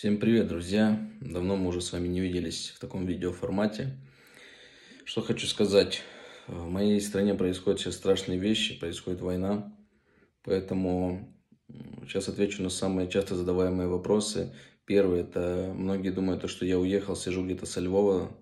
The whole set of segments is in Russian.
Всем привет, друзья! Давно мы уже с вами не виделись в таком видеоформате. Что хочу сказать. В моей стране происходят сейчас страшные вещи, происходит война. Поэтому сейчас отвечу на самые часто задаваемые вопросы. Первый – это многие думают, что я уехал, сижу где-то со Львова,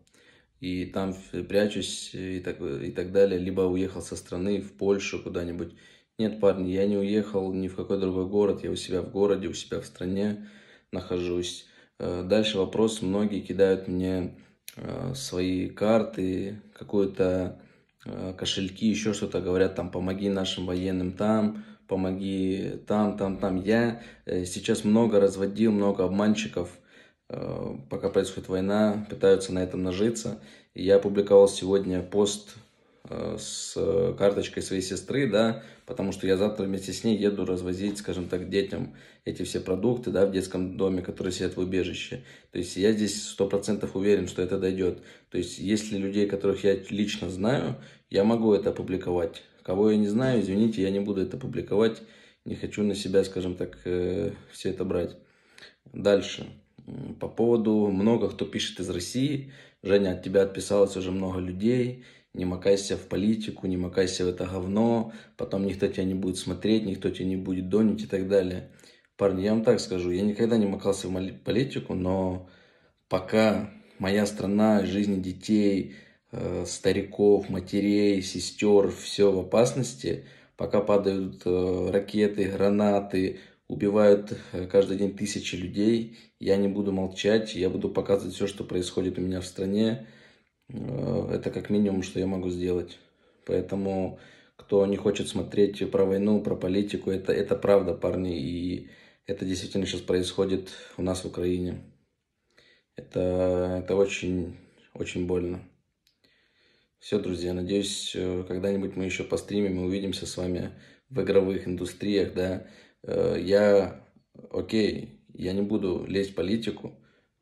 и там прячусь и так, и так далее, либо уехал со страны в Польшу куда-нибудь. Нет, парни, я не уехал ни в какой другой город, я у себя в городе, у себя в стране, нахожусь. Э, дальше вопрос, многие кидают мне э, свои карты, какое-то э, кошельки, еще что-то говорят, там, помоги нашим военным там, помоги там, там, там. Я сейчас много разводил, много обманщиков, пока происходит война, пытаются на этом нажиться. я опубликовал сегодня пост Э, с карточкой своей сестры, да, потому что я завтра вместе с ней еду развозить, скажем так, детям эти все продукты, да, в детском доме, которые сидят в убежище. То есть я здесь сто процентов уверен, что это дойдет. То есть если людей, которых я лично знаю, я могу это опубликовать. Кого я не знаю, извините, я не буду это публиковать, не хочу на себя, скажем так, э, все это брать. Дальше. По поводу много кто пишет из России. Женя, от тебя отписалось уже много людей не макайся в политику, не макайся в это говно, потом никто тебя не будет смотреть, никто тебя не будет донить и так далее. Парни, я вам так скажу, я никогда не макался в политику, но пока моя страна, жизни детей, э, стариков, матерей, сестер, все в опасности, пока падают э, ракеты, гранаты, убивают э, каждый день тысячи людей. Я не буду молчать, я буду показывать все, что происходит у меня в стране. Э, это как минимум, что я могу сделать. Поэтому, кто не хочет смотреть про войну, про политику, это, это правда, парни. И это действительно сейчас происходит у нас в Украине. Это, это очень, очень больно. Все, друзья, надеюсь, э, когда-нибудь мы еще постримим и увидимся с вами в игровых индустриях, да. Э, я, окей, я не буду лезть в политику,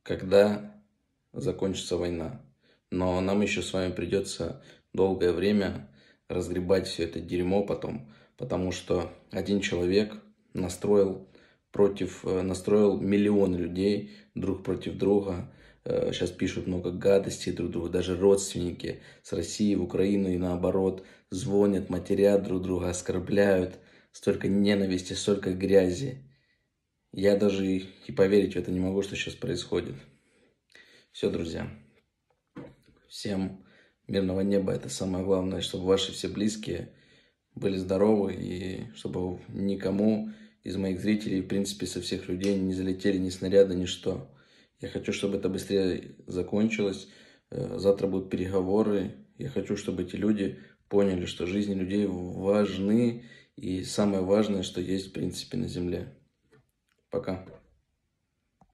когда закончится война. Но нам еще с вами придется долгое время разгребать все это дерьмо потом, потому что один человек настроил против, э, настроил миллионы людей друг против друга. Сейчас э, пишут много гадостей друг другу, даже родственники с России в Украину и наоборот звонят, матерят друг друга, оскорбляют. Столько ненависти, столько грязи. Я даже и поверить в это не могу, что сейчас происходит. Все, друзья. Всем мирного неба. Это самое главное, чтобы ваши все близкие были здоровы и чтобы никому из моих зрителей, в принципе, со всех людей не залетели ни снаряды, ни что. Я хочу, чтобы это быстрее закончилось. Э, завтра будут переговоры. Я хочу, чтобы эти люди поняли, что жизни людей важны и самое важное, что есть, в принципе, на Земле. Пока.